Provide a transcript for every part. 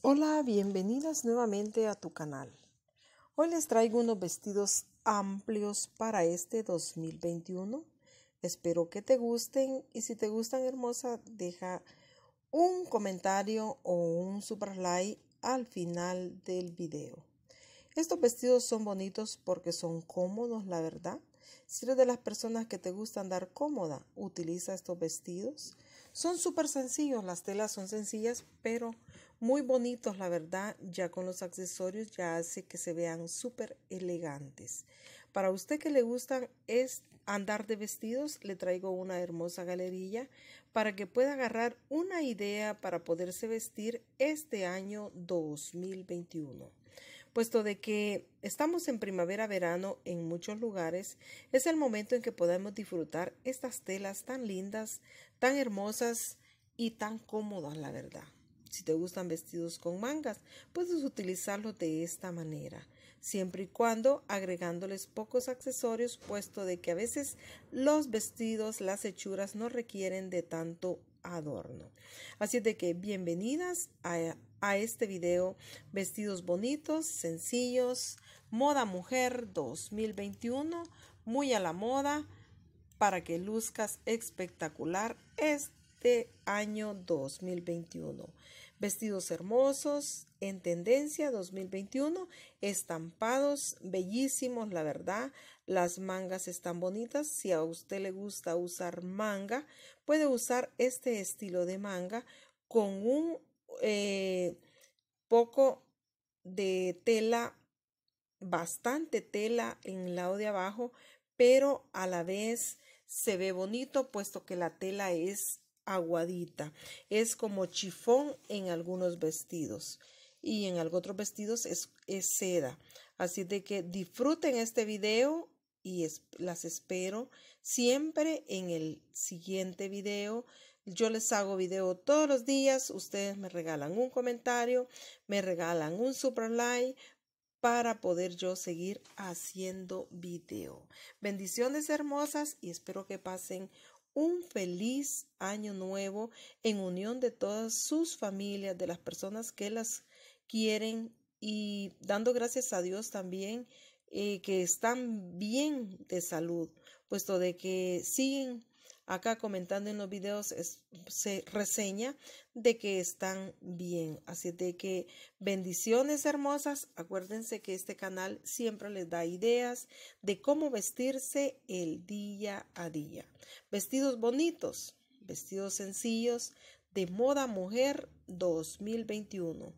Hola, bienvenidas nuevamente a tu canal. Hoy les traigo unos vestidos amplios para este 2021. Espero que te gusten y si te gustan hermosa, deja un comentario o un super like al final del video. Estos vestidos son bonitos porque son cómodos, la verdad. Si eres de las personas que te gusta andar cómoda, utiliza estos vestidos. Son súper sencillos, las telas son sencillas, pero muy bonitos, la verdad, ya con los accesorios ya hace que se vean súper elegantes. Para usted que le gustan es andar de vestidos, le traigo una hermosa galería para que pueda agarrar una idea para poderse vestir este año 2021 puesto de que estamos en primavera-verano en muchos lugares, es el momento en que podemos disfrutar estas telas tan lindas, tan hermosas y tan cómodas, la verdad. Si te gustan vestidos con mangas, puedes utilizarlos de esta manera, siempre y cuando agregándoles pocos accesorios, puesto de que a veces los vestidos, las hechuras no requieren de tanto adorno. Así de que bienvenidas a, este video, vestidos bonitos, sencillos, moda mujer 2021, muy a la moda para que luzcas espectacular este este año 2021. Vestidos hermosos, en tendencia 2021, estampados, bellísimos, la verdad. Las mangas están bonitas. Si a usted le gusta usar manga, puede usar este estilo de manga con un eh, poco de tela, bastante tela en el lado de abajo, pero a la vez se ve bonito puesto que la tela es aguadita. Es como chifón en algunos vestidos y en otros vestidos es, seda. Así de que disfruten este video y las espero siempre en el siguiente video. Yo les hago video todos los días. Ustedes me regalan un comentario, me regalan un super like para poder yo seguir haciendo video. Bendiciones hermosas y espero que pasen un feliz año nuevo en unión de todas sus familias, de las personas que las quieren y dando gracias a Dios también eh, que están bien de salud, puesto de que siguen acá comentando en los videos se reseña de que están bien. Así de que bendiciones hermosas. Acuérdense que este canal siempre les da ideas de cómo vestirse el día a día. Vestidos bonitos, vestidos sencillos, de moda mujer 2021.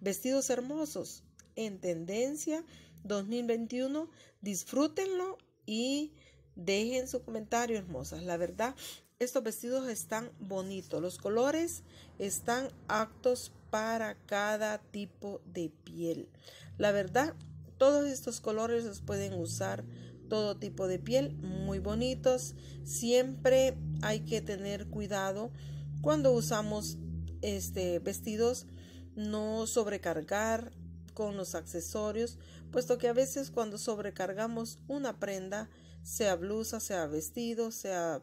Vestidos hermosos, en tendencia 2021. Disfrútenlo y Dejen su comentario, hermosas. La verdad, estos vestidos están bonitos. Los colores están aptos para cada tipo de piel. La verdad, todos estos colores los pueden usar todo tipo de piel, muy bonitos. Siempre hay que tener cuidado cuando usamos este vestidos, no sobrecargar con los accesorios, puesto que a veces cuando sobrecargamos una prenda sea blusa, sea vestido, sea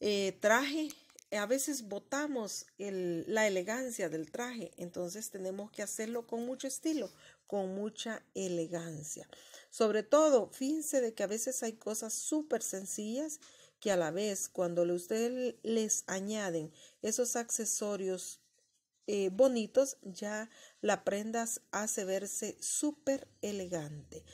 eh, traje. A veces botamos la elegancia del traje, entonces tenemos que hacerlo con mucho estilo, con mucha elegancia. Sobre todo, fíjense de que a veces hay cosas súper sencillas que a la vez cuando ustedes les añaden esos accesorios eh, bonitos, ya la prenda hace verse súper elegante.